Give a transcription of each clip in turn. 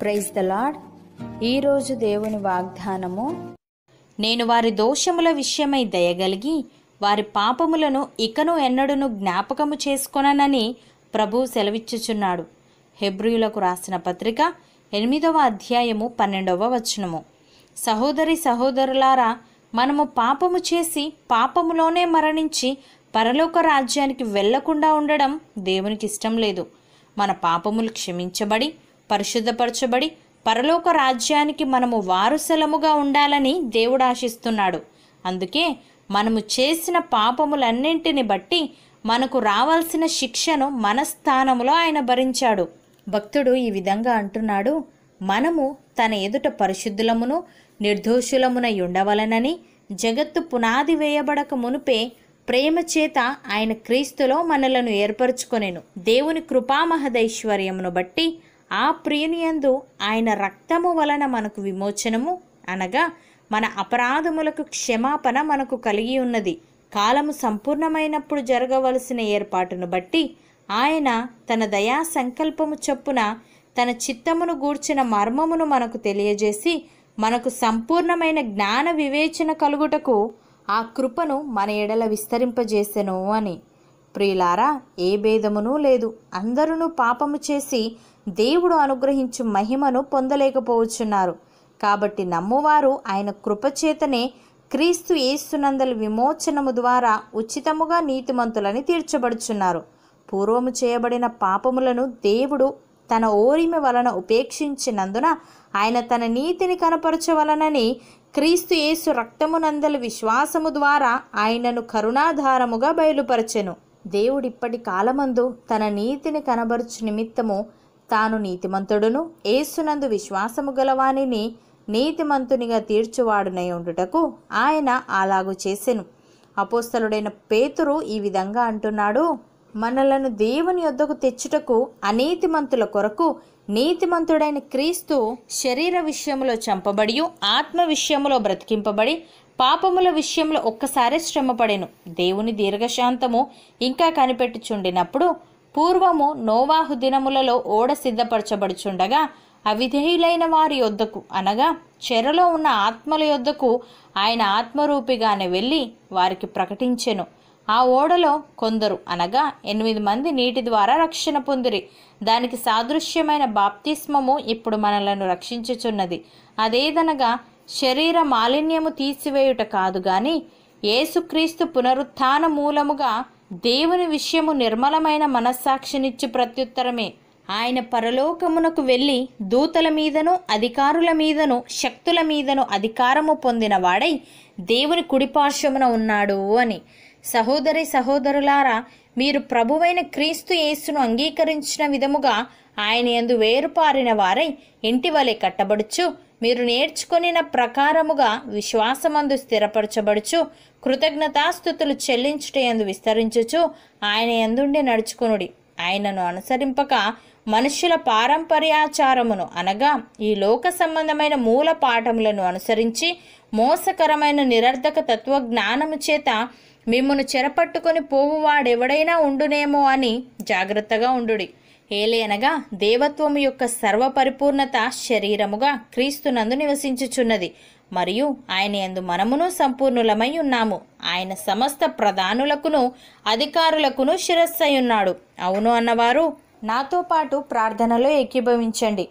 praise the lord ఈరోజు దేవుని వాగ్దానము నేను వారి దోషముల విషయమై దయగలిగి వారి పాపములను ఇకను ఎన్నడూను జ్ఞాపకము చేసుకొననని ప్రభు సెలవిచ్చుచున్నాడు హెబ్రియులకు రాసిన పత్రిక ఎనిమిదవ అధ్యాయము పన్నెండవ వచనము సహోదరి సహోదరులారా మనము పాపము చేసి పాపములోనే మరణించి పరలోక రాజ్యానికి వెళ్లకుండా ఉండడం దేవునికి ఇష్టం లేదు మన పాపములు క్షమించబడి పరిశుద్ధపరచబడి పరలోక రాజ్యానికి మనము వారసులముగా ఉండాలని దేవుడు ఆశిస్తున్నాడు అందుకే మనము చేసిన పాపములన్నింటిని బట్టి మనకు రావాల్సిన శిక్షను మన స్థానంలో ఆయన భరించాడు భక్తుడు ఈ విధంగా అంటున్నాడు మనము తన ఎదుట పరిశుద్ధులమును నిర్దోషులమునై ఉండవలనని జగత్తు పునాది వేయబడక మునుపే ప్రేమ చేత ఆయన క్రీస్తులో మనలను ఏర్పరచుకొనెను దేవుని కృపామహదైశ్వర్యమును బట్టి ఆ ప్రియనియందు ఆయన రక్తము వలన మనకు విమోచనము అనగా మన అపరాధములకు క్షమాపణ మనకు కలిగి ఉన్నది కాలము సంపూర్ణమైనప్పుడు జరగవలసిన ఏర్పాటును బట్టి ఆయన తన దయా సంకల్పము చొప్పున తన చిత్తమును గూర్చిన మర్మమును మనకు తెలియజేసి మనకు సంపూర్ణమైన జ్ఞాన వివేచన కలుగుటకు ఆ కృపను మన ఎడల విస్తరింపజేసెను అని ప్రియులారా ఏ భేదమునూ లేదు అందరూ పాపము చేసి దేవుడు అనుగ్రహించు మహిమను పొందలేకపోవచ్చున్నారు కాబట్టి నమ్మువారు ఆయన కృపచేతనే క్రీస్తు ఏస్తునందలి విమోచనము ద్వారా ఉచితముగా నీతిమంతులని తీర్చబడుచున్నారు పూర్వము చేయబడిన పాపములను దేవుడు తన ఓరిమి వలన ఉపేక్షించినందున ఆయన తన నీతిని కనపరచవలనని క్రీస్తు యేసు రక్తమునందలి విశ్వాసము ద్వారా ఆయనను కరుణాధారముగా బయలుపరచెను దేవుడిప్పటి కాలమందు తన నీతిని కనబరుచు నిమిత్తము తాను నీతిమంతుడును ఏసునందు విశ్వాసము గలవాణిని నీతిమంతునిగా తీర్చువాడునై ఉండుటకు ఆయన అలాగు చేసెను అపోస్తలుడైన పేతురు ఈ విధంగా అంటున్నాడు మనలను దేవుని యొద్దకు తెచ్చుటకు అనీతిమంతుల కొరకు నీతిమంతుడైన క్రీస్తు శరీర విషయంలో చంపబడి ఆత్మ విషయంలో బ్రతికింపబడి పాపముల విషయంలో ఒక్కసారి శ్రమపడెను దేవుని దీర్ఘశాంతము ఇంకా కనిపెట్టుచుండినప్పుడు పూర్వము నోవాహు దినములలో ఓడ సిద్ధపరచబడుచుండగా అవిధేయులైన వారి యొద్దకు అనగా చెరలో ఉన్న ఆత్మల యొద్దకు ఆయన ఆత్మరూపిగానే వెళ్ళి వారికి ప్రకటించెను ఆ ఓడలో కొందరు అనగా ఎనిమిది మంది నీటి ద్వారా రక్షణ పొందిరి దానికి సాదృశ్యమైన బాప్తిస్మము ఇప్పుడు మనలను రక్షించుచున్నది అదేదనగా శరీర మాలిన్యము తీసివేయుట కాదు గాని ఏసుక్రీస్తు పునరుత్థాన మూలముగా దేవుని విషయము నిర్మలమైన మనస్సాక్షినిచ్చు ప్రత్యుత్తరమే ఆయన పరలోకమునకు వెళ్ళి దూతల మీదను అధికారుల మీదను శక్తుల మీదను అధికారము పొందిన వాడై దేవుని కుడిపార్శ్వమున ఉన్నాడు అని సహోదరి సహోదరులారా మీరు ప్రభువైన క్రీస్తు యేసును అంగీకరించిన విధముగా ఆయన ఎందు వేరుపారిన వారై ఇంటి వలె కట్టబడుచు మీరు నేర్చుకుని ప్రకారముగా విశ్వాసమందు స్థిరపరచబడుచు కృతజ్ఞతాస్థుతులు చెల్లించుటయందు విస్తరించుచు ఆయన ఎందుండి నడుచుకునుడి ఆయనను అనుసరింపక మనుష్యుల పారంపర్యాచారమును అనగా ఈ లోక సంబంధమైన మూల పాఠములను అనుసరించి మోసకరమైన నిరర్ధక తత్వజ్ఞానము చేత మిమ్మను చెరపట్టుకొని పోవువాడెవడైనా ఉండునేమో అని జాగ్రత్తగా ఉండుడి ఏలేనగా దేవత్వము యొక్క సర్వపరిపూర్ణత శరీరముగా క్రీస్తునందు నివసించుచున్నది మరియు ఆయన ఎందు మనమును సంపూర్ణులమై ఉన్నాము ఆయన సమస్త ప్రధానులకును అధికారులకును శిరస్సయున్నాడు అవును అన్నవారు నాతో పాటు ప్రార్థనలో ఏకీభవించండి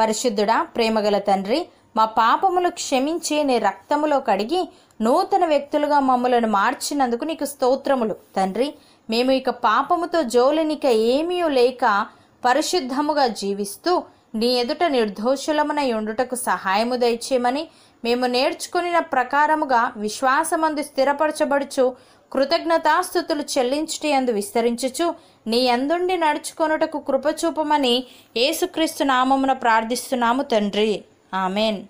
పరిశుద్ధుడా ప్రేమగల తండ్రి మా పాపములు క్షమించి నీ రక్తములో కడిగి నూతన వ్యక్తులుగా మమ్మలను మార్చినందుకు నీకు స్తోత్రములు తండ్రి మేము ఇక పాపముతో జోలినిక ఏమీ లేక పరిశుద్ధముగా జీవిస్తూ నీ ఎదుట నిర్దోషులమునై ఉండుటకు సహాయము దయచేయమని మేము నేర్చుకున్న ప్రకారముగా విశ్వాసమందు స్థిరపరచబడుచు కృతజ్ఞతాస్థుతులు చెల్లించుటి అందు విస్తరించుచు నీ అందుండి నడుచుకొనుటకు కృపచూపమని యేసుక్రీస్తు నామమున ప్రార్థిస్తున్నాము తండ్రి ఆమెన్